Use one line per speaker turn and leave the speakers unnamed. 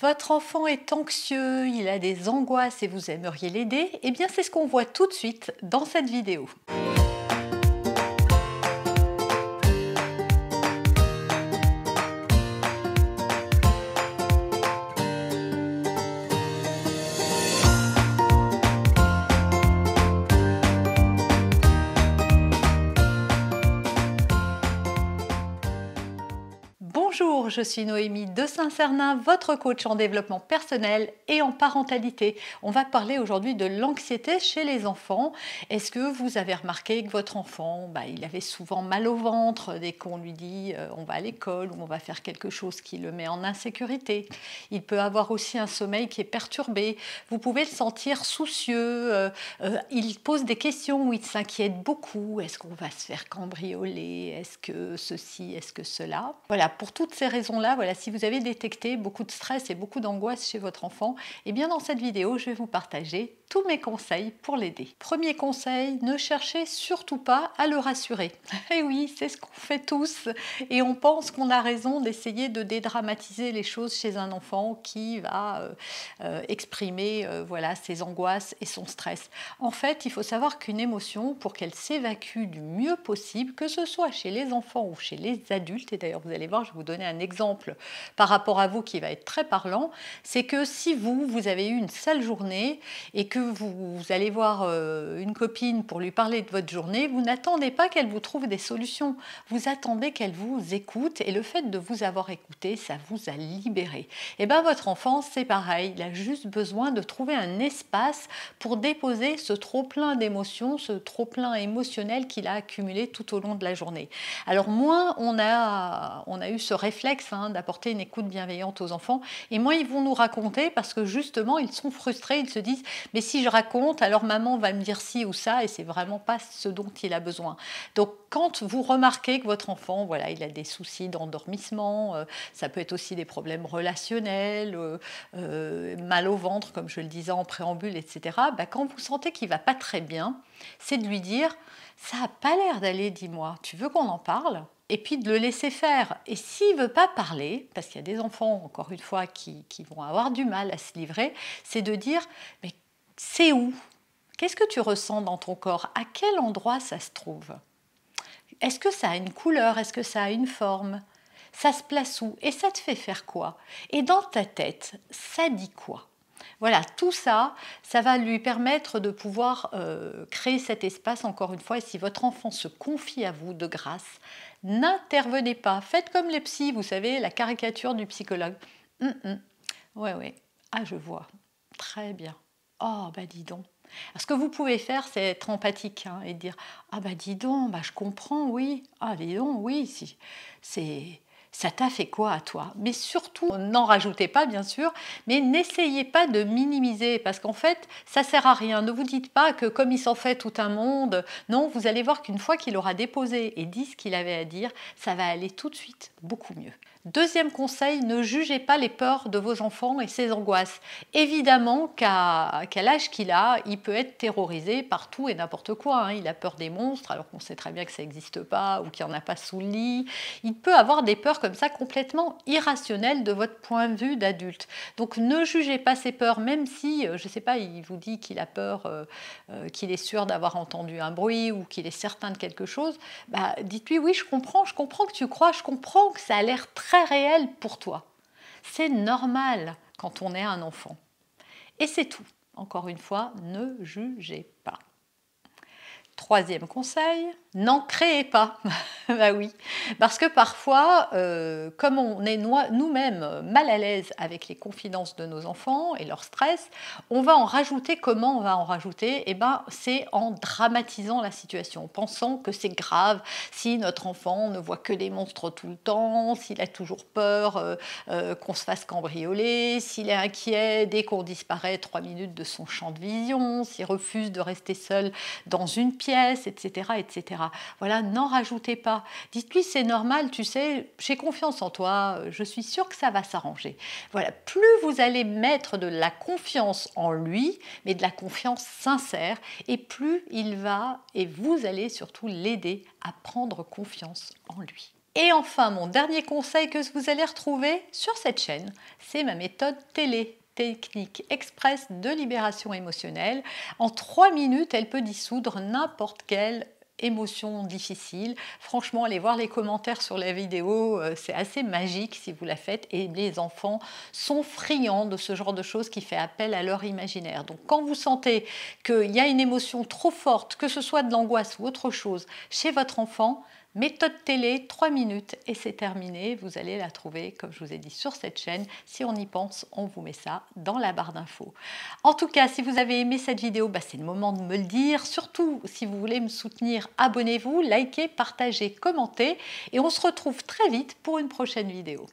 Votre enfant est anxieux, il a des angoisses et vous aimeriez l'aider Eh bien, c'est ce qu'on voit tout de suite dans cette vidéo. je suis Noémie de saint sernin votre coach en développement personnel et en parentalité. On va parler aujourd'hui de l'anxiété chez les enfants. Est-ce que vous avez remarqué que votre enfant, bah, il avait souvent mal au ventre dès qu'on lui dit euh, on va à l'école ou on va faire quelque chose qui le met en insécurité Il peut avoir aussi un sommeil qui est perturbé. Vous pouvez le sentir soucieux. Euh, euh, il pose des questions où il s'inquiète beaucoup. Est-ce qu'on va se faire cambrioler Est-ce que ceci Est-ce que cela Voilà, pour toutes ces là voilà, si vous avez détecté beaucoup de stress et beaucoup d'angoisse chez votre enfant, et eh bien dans cette vidéo, je vais vous partager tous mes conseils pour l'aider. Premier conseil, ne cherchez surtout pas à le rassurer. Eh oui, c'est ce qu'on fait tous et on pense qu'on a raison d'essayer de dédramatiser les choses chez un enfant qui va euh, euh, exprimer euh, voilà ses angoisses et son stress. En fait, il faut savoir qu'une émotion, pour qu'elle s'évacue du mieux possible, que ce soit chez les enfants ou chez les adultes, et d'ailleurs vous allez voir, je vais vous donner un exemple par rapport à vous qui va être très parlant, c'est que si vous, vous avez eu une sale journée et que vous, allez voir euh, une copine pour lui parler de votre journée, vous n'attendez pas qu'elle vous trouve des solutions. Vous attendez qu'elle vous écoute et le fait de vous avoir écouté, ça vous a libéré. Et eh bien votre enfant, c'est pareil. Il a juste besoin de trouver un espace pour déposer ce trop-plein d'émotions, ce trop-plein émotionnel qu'il a accumulé tout au long de la journée. Alors moins on a, on a eu ce réflexe hein, d'apporter une écoute bienveillante aux enfants, et moins ils vont nous raconter parce que justement, ils sont frustrés, ils se disent, mais si je raconte, alors maman va me dire si ou ça, et c'est vraiment pas ce dont il a besoin. Donc quand vous remarquez que votre enfant, voilà, il a des soucis d'endormissement, euh, ça peut être aussi des problèmes relationnels, euh, euh, mal au ventre, comme je le disais en préambule, etc. Bah, quand vous sentez qu'il va pas très bien, c'est de lui dire, ça a pas l'air d'aller, dis-moi, tu veux qu'on en parle et puis de le laisser faire. Et s'il veut pas parler, parce qu'il y a des enfants, encore une fois, qui, qui vont avoir du mal à se livrer, c'est de dire, mais c'est où Qu'est-ce que tu ressens dans ton corps À quel endroit ça se trouve Est-ce que ça a une couleur Est-ce que ça a une forme Ça se place où Et ça te fait faire quoi Et dans ta tête, ça dit quoi voilà, tout ça, ça va lui permettre de pouvoir euh, créer cet espace encore une fois. Et si votre enfant se confie à vous de grâce, n'intervenez pas. Faites comme les psys, vous savez, la caricature du psychologue. Mm -mm. Ouais, ouais. Ah, je vois. Très bien. Oh, bah dis donc. Ce que vous pouvez faire, c'est être empathique hein, et dire Ah, bah dis donc, bah, je comprends, oui. Ah, dis donc, oui, si, c'est ça t'a fait quoi à toi Mais surtout, n'en rajoutez pas, bien sûr, mais n'essayez pas de minimiser, parce qu'en fait, ça sert à rien. Ne vous dites pas que comme il s'en fait tout un monde, non, vous allez voir qu'une fois qu'il aura déposé et dit ce qu'il avait à dire, ça va aller tout de suite beaucoup mieux. Deuxième conseil, ne jugez pas les peurs de vos enfants et ses angoisses. Évidemment qu'à quel l'âge qu'il a, il peut être terrorisé partout et n'importe quoi. Hein. Il a peur des monstres alors qu'on sait très bien que ça n'existe pas ou qu'il n'y en a pas sous le lit. Il peut avoir des peurs comme ça complètement irrationnel de votre point de vue d'adulte. Donc ne jugez pas ses peurs, même si, euh, je ne sais pas, il vous dit qu'il a peur, euh, euh, qu'il est sûr d'avoir entendu un bruit ou qu'il est certain de quelque chose. Bah, dites-lui, oui, je comprends, je comprends que tu crois, je comprends que ça a l'air très réel pour toi. C'est normal quand on est un enfant. Et c'est tout. Encore une fois, ne jugez pas. Troisième conseil, n'en créez pas. bah oui, parce que parfois, euh, comme on est nous-mêmes mal à l'aise avec les confidences de nos enfants et leur stress, on va en rajouter. Comment on va en rajouter Eh ben, c'est en dramatisant la situation, en pensant que c'est grave si notre enfant ne voit que des monstres tout le temps, s'il a toujours peur euh, euh, qu'on se fasse cambrioler, s'il est inquiet dès qu'on disparaît trois minutes de son champ de vision, s'il refuse de rester seul dans une pièce, etc., etc. Voilà, n'en rajoutez pas Dites-lui, c'est normal, tu sais, j'ai confiance en toi, je suis sûre que ça va s'arranger. Voilà, plus vous allez mettre de la confiance en lui, mais de la confiance sincère, et plus il va, et vous allez surtout l'aider à prendre confiance en lui. Et enfin, mon dernier conseil que vous allez retrouver sur cette chaîne, c'est ma méthode télé technique express de libération émotionnelle. En trois minutes, elle peut dissoudre n'importe quelle émotions difficiles. Franchement, allez voir les commentaires sur la vidéo, euh, c'est assez magique si vous la faites et les enfants sont friands de ce genre de choses qui fait appel à leur imaginaire. Donc quand vous sentez qu'il y a une émotion trop forte, que ce soit de l'angoisse ou autre chose, chez votre enfant, méthode télé, 3 minutes et c'est terminé. Vous allez la trouver, comme je vous ai dit, sur cette chaîne. Si on y pense, on vous met ça dans la barre d'infos. En tout cas, si vous avez aimé cette vidéo, bah, c'est le moment de me le dire. Surtout, si vous voulez me soutenir abonnez-vous, likez, partagez, commentez et on se retrouve très vite pour une prochaine vidéo.